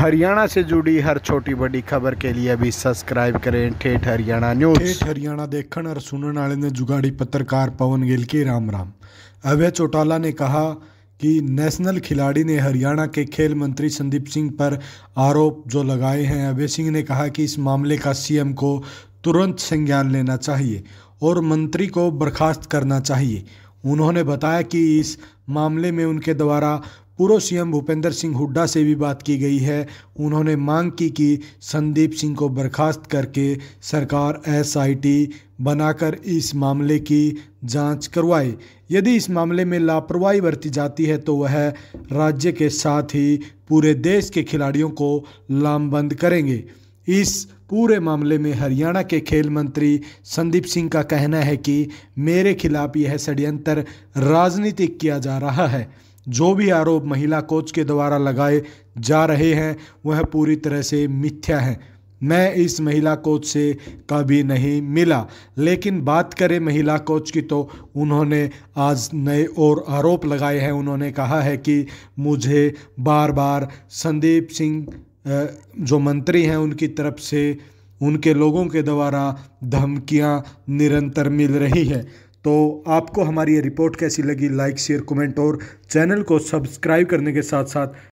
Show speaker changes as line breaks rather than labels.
हरियाणा से जुड़ी हर छोटी बड़ी खबर के लिए अभी सब्सक्राइब करें ठेठ हरियाणा न्यूज़ ठेठ हरियाणा देखने और सुनने वाले ने जुगाड़ी पत्रकार पवन गिल की राम राम अभय चौटाला ने कहा कि नेशनल खिलाड़ी ने हरियाणा के खेल मंत्री संदीप सिंह पर आरोप जो लगाए हैं अभय सिंह ने कहा कि इस मामले का सीएम को तुरंत संज्ञान लेना चाहिए और मंत्री को बर्खास्त करना चाहिए उन्होंने बताया कि इस मामले में उनके द्वारा पूर्व सीएम भूपेंद्र सिंह हुड्डा से भी बात की गई है उन्होंने मांग की कि संदीप सिंह को बर्खास्त करके सरकार एसआईटी बनाकर इस मामले की जांच करवाए यदि इस मामले में लापरवाही बरती जाती है तो वह राज्य के साथ ही पूरे देश के खिलाड़ियों को लामबंद करेंगे इस पूरे मामले में हरियाणा के खेल मंत्री संदीप सिंह का कहना है कि मेरे खिलाफ यह षड्यंत्र राजनीतिक किया जा रहा है जो भी आरोप महिला कोच के द्वारा लगाए जा रहे हैं वह पूरी तरह से मिथ्या हैं मैं इस महिला कोच से कभी नहीं मिला लेकिन बात करें महिला कोच की तो उन्होंने आज नए और आरोप लगाए हैं उन्होंने कहा है कि मुझे बार बार संदीप सिंह जो मंत्री हैं उनकी तरफ से उनके लोगों के द्वारा धमकियां निरंतर मिल रही है तो आपको हमारी ये रिपोर्ट कैसी लगी लाइक शेयर कमेंट और चैनल को सब्सक्राइब करने के साथ साथ